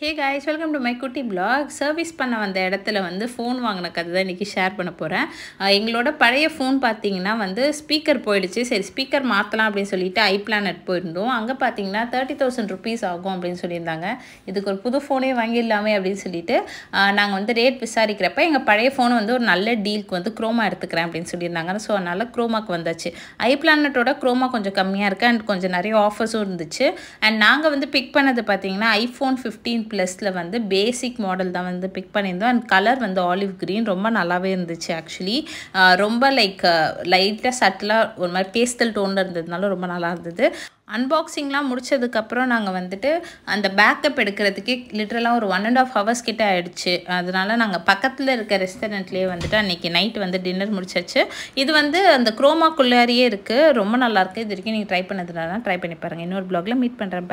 hey guys welcome to my குட்டி vlog service பண்ண வந்த இடத்துல வந்து ஃபோன் வாங்கின கதை தான் இன்றைக்கி ஷேர் பண்ண போகிறேன் எங்களோட பழைய ஃபோன் பார்த்தீங்கன்னா வந்து ஸ்பீக்கர் போயிடுச்சு சரி ஸ்பீக்கர் மாற்றலாம் அப்படின்னு சொல்லிட்டு ஐ பிளானட் போயிருந்தோம் அங்கே பார்த்தீங்கன்னா தேர்ட்டி தௌசண்ட் ருபீஸ் ஆகும் அப்படின்னு சொல்லியிருந்தாங்க இதுக்கு ஒரு புது ஃபோனே வாங்கிடலாமே அப்படின்னு சொல்லிட்டு நாங்கள் வந்து ரேட் விசாரிக்கிறப்ப எங்கள் பழைய ஃபோன் வந்து ஒரு நல்ல டீலுக்கு வந்து க்ரோமா எடுத்துக்கிறேன் அப்படின்னு சொல்லியிருந்தாங்க ஸோ அதனால் க்ரோமாக்கு வந்தாச்சு ஐ பிளானட்டோட க்ரோமா கொஞ்சம் கம்மியாக இருக்குது அண்ட் கொஞ்சம் நிறைய ஆஃபர்ஸும் இருந்துச்சு அண்ட் நாங்கள் வந்து பிக் பண்ணது பார்த்தீங்கன்னா ஐஃபோன் ஃபிஃப்டீன் ப்ளஸில் வந்து பேசிக் மாடல் தான் வந்து பிக் பண்ணியிருந்தோம் அண்ட் கலர் வந்து ஆலிவ் க்ரீன் ரொம்ப நல்லாவே இருந்துச்சு ஆக்சுவலி ரொம்ப லைக் லைட்டாக சட்டிலாக ஒரு மாதிரி பேஸ்தல் டோன் இருந்ததுனால ரொம்ப நல்லா இருந்தது அன்பாக்சிங்லாம் முடித்ததுக்கப்புறம் நாங்கள் வந்துட்டு அந்த பேக்கப் எடுக்கிறதுக்கே லிட்ரலாக ஒரு ஒன் அண்ட் ஆஃப் ஹவர்ஸ் கிட்ட ஆகிடுச்சு அதனால் நாங்கள் பக்கத்தில் இருக்க ரெஸ்டாரண்ட்லேயே வந்துட்டு அன்றைக்கி நைட் வந்து டின்னர் முடிச்சாச்சு இது வந்து அந்த குரோமாக்குள்ளாரியே இருக்குது ரொம்ப நல்லாயிருக்கு இது வரைக்கும் நீங்கள் ட்ரை பண்ணதுனால ட்ரை பண்ணி பாருங்கள் இன்னொரு ப்ளாகில் மீட் பண்ணுறேன்